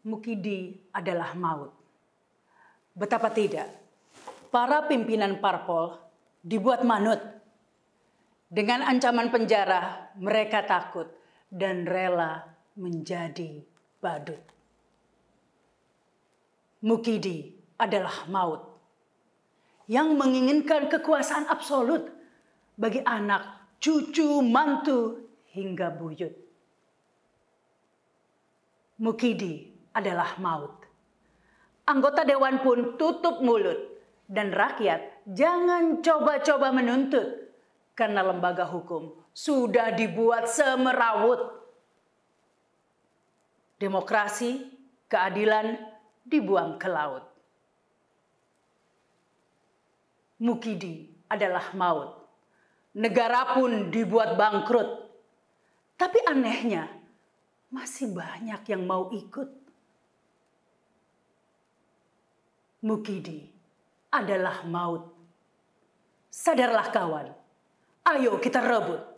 Mukidi adalah maut. Betapa tidak, para pimpinan parpol dibuat manut. Dengan ancaman penjara, mereka takut dan rela menjadi badut. Mukidi adalah maut yang menginginkan kekuasaan absolut bagi anak, cucu, mantu, hingga buyut. Mukidi adalah maut. Anggota dewan pun tutup mulut dan rakyat jangan coba-coba menuntut karena lembaga hukum sudah dibuat semerawut. Demokrasi, keadilan dibuang ke laut. Mukidi adalah maut. Negara pun dibuat bangkrut. Tapi anehnya, masih banyak yang mau ikut. Mukidi adalah maut. Sadarlah kawan, ayo kita rebut.